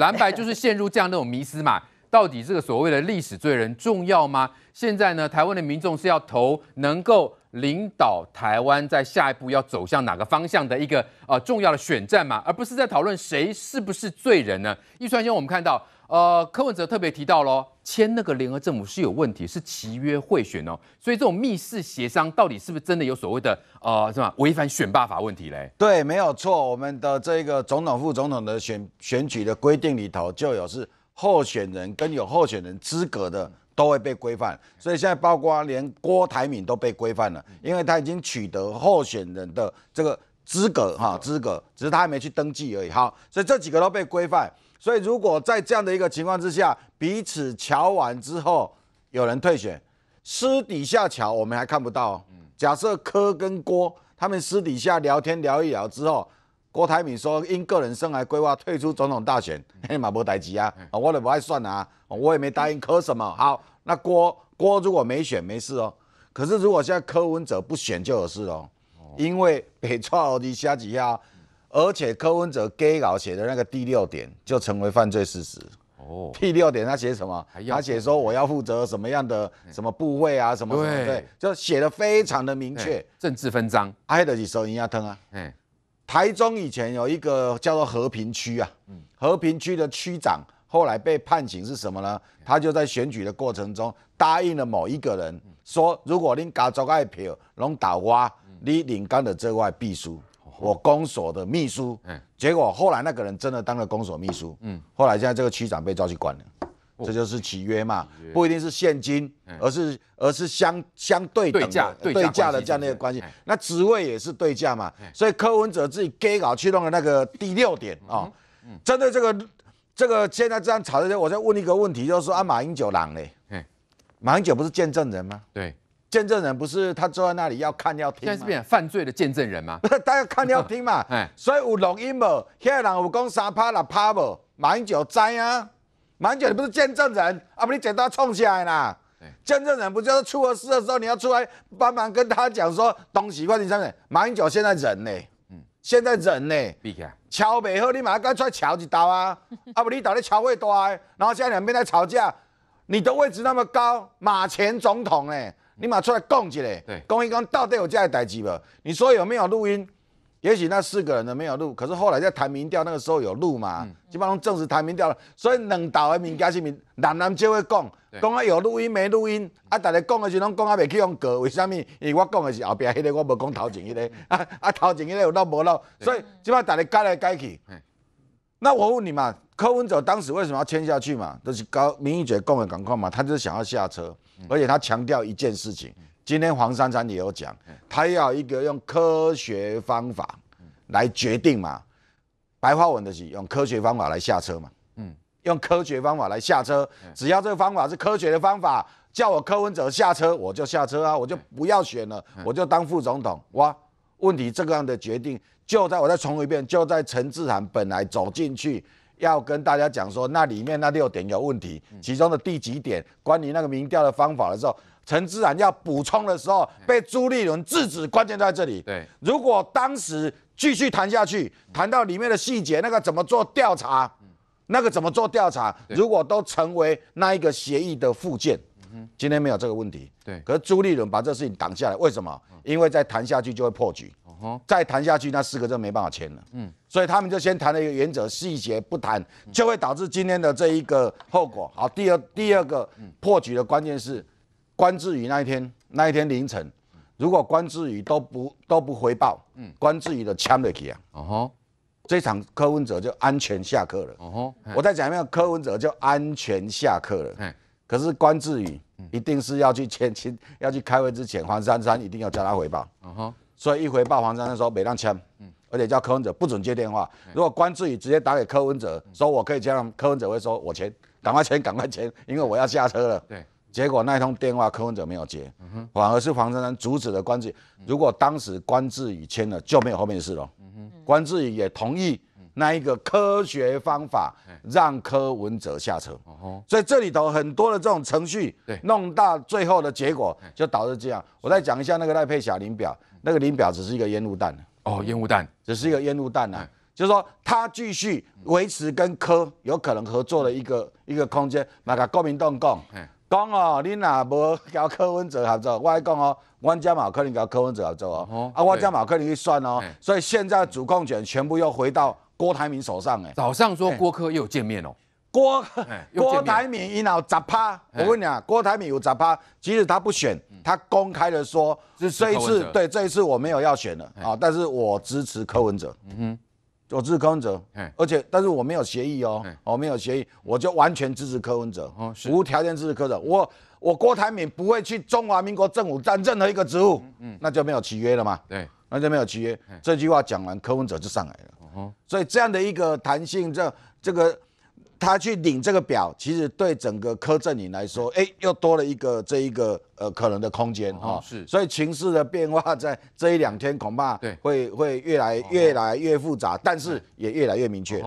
蓝白就是陷入这样那种迷思嘛？到底这个所谓的历史罪人重要吗？现在呢，台湾的民众是要投能够领导台湾在下一步要走向哪个方向的一个呃重要的选战嘛，而不是在讨论谁是不是罪人呢？预算先，我们看到呃，柯文哲特别提到喽。签那个联合政府是有问题，是契约贿选哦，所以这种密室协商到底是不是真的有所谓的呃是吧？违反选罢法问题嘞？对，没有错。我们的这个总统副总统的选选举的规定里头就有是候选人跟有候选人资格的都会被规范，所以现在包括连郭台铭都被规范了，因为他已经取得候选人的这个资格哈，资格只是他还没去登记而已哈，所以这几个都被规范。所以，如果在这样的一个情况之下，彼此瞧完之后，有人退选，私底下瞧我们还看不到。嗯，假设柯跟郭他们私底下聊天聊一聊之后，郭台铭说因个人生涯规划退出总统大选，嘿嘛，无代志啊，我也不爱算啊，我也没答应柯什么。好，那郭郭如果没选没事哦，可是如果现在柯文哲不选就有事哦，因为北超迪下几下。而且柯文哲给稿写的那个第六点就成为犯罪事实。哦，第六点他写什么？他写说我要负责什么样的什么部位啊什么什么？对，就写的非常的明确。政治分赃，挨得起手银牙疼啊。台中以前有一个叫做和平区啊，和平区的区长后来被判刑是什么呢？他就在选举的过程中答应了某一个人，说如果你家族爱票拢打我，你领冈的这块必输。我公所的秘书，嗯，结果后来那个人真的当了公所秘书。嗯，后来现在这个区长被抓去关了，这就是契约嘛，不一定是现金，而是而是相相对等的对价的这样的一个关系。那职位也是对价嘛，所以柯文哲自己给搞去弄的那个第六点啊。嗯针对这个这个现在这样吵的，我再问一个问题，就是说啊，马英九讲的，马英九不是见证人吗？对。见证人不是他坐在那里要看要听，现在是变成犯罪的见证人吗？大 家看要听嘛。哎，所以有录音无？现在人有讲三拍六拍无？马英九在啊？马英九你不是见证人啊？不你简单冲下来啦？见证人不就是出了事的时候你要出来帮忙跟他讲说东西快点上面。马英九现在人呢？嗯，现在人呢？闭起敲背好，你马上出来敲一刀啊？啊不你到底敲会多哎？然后现在两边在吵架，你的位置那么高，马前总统哎。你马出来供起来，供一供到底有几代志不？你说有没有录音？也许那四个人的没有录，可是后来在谈民调那个时候有录嘛？基本拢证实谈民调了，所以两道的民家是闽南人就会讲，讲啊有录音没录音，啊大家讲的候拢讲啊未去用割，为什么？因为我讲的是后边那个，我无讲头前那个，啊啊头前那个有漏无漏，所以本上大家改来改去。那我问你嘛，柯文哲当时为什么要签下去嘛？都是高民意者共的港况嘛，他就是想要下车，而且他强调一件事情。今天黄珊珊也有讲，他要一个用科学方法来决定嘛，白话文的是用科学方法来下车嘛，嗯，用科学方法来下车，只要这个方法是科学的方法，叫我柯文哲下车，我就下车啊，我就不要选了，我就当副总统，哇。问题这个样的决定，就在我再重一遍，就在陈志涵本来走进去要跟大家讲说，那里面那六点有问题，其中的第几点关于那个民调的方法的时候，陈志涵要补充的时候被朱立伦制止，关键在这里。对，如果当时继续谈下去，谈到里面的细节，那个怎么做调查，那个怎么做调查，如果都成为那一个协议的附件。嗯，今天没有这个问题。对，可是朱立伦把这事情挡下来，为什么？因为再谈下去就会破局。哦再谈下去那四个就没办法签了。嗯，所以他们就先谈了一个原则，细节不谈，就会导致今天的这一个后果。好，第二第二个破局的关键是，关志宇那一天那一天凌晨，如果关志宇都不都不回报，嗯，关志宇的枪的去啊。哦这场柯文哲就安全下课了。哦吼，我再讲一遍，柯文哲就安全下课了。可是关智宇一定是要去签，签要去开会之前，黄珊珊一定要叫他回报。所以一回报黄珊珊说没让签，而且叫柯文哲不准接电话。如果关智宇直接打给柯文哲，说我可以签，柯文哲会说我签，赶快签，赶快签，因为我要下车了。对，结果那一通电话柯文哲没有接，反而是黄珊珊阻止了关智。如果当时关智宇签了，就没有后面的事了。嗯关智宇也同意。那一个科学方法让柯文哲下车，所以这里头很多的这种程序，对，弄到最后的结果就导致这样。我再讲一下那个赖佩霞林表，那个林表只是一个烟雾弹哦，烟雾弹只是一个烟雾弹呐，就是说他继续维持跟柯有可能合作的一个一个空间。那甲国民党讲，讲哦，你哪无搞柯文哲合作，我讲哦，我家马克林搞柯文哲合作哦，啊，我加马克林去算哦，所以现在主控权全部又回到。郭台铭手上哎，早上说郭科又见面喽。郭 郭台铭一脑杂趴，我跟你讲，郭台铭有杂趴，即使他不选，他公开的说，是这一次对这一次我没有要选了啊，但是我支持柯文哲，嗯哼，我支持柯文哲，而且但是我没有协议哦，我没有协议，我就完全支持柯文哲，无条件支持柯文哲，我我郭台铭不会去中华民国政府占任何一个职务，嗯，那就没有契约了嘛，对，那就没有契约。这句话讲完，柯文哲就上来了。所以这样的一个弹性，这这个他去领这个表，其实对整个柯震营来说，哎，又多了一个这一个呃可能的空间哦。是，所以情势的变化在这一两天恐怕对会会越来越来越复杂，但是也越来越明确。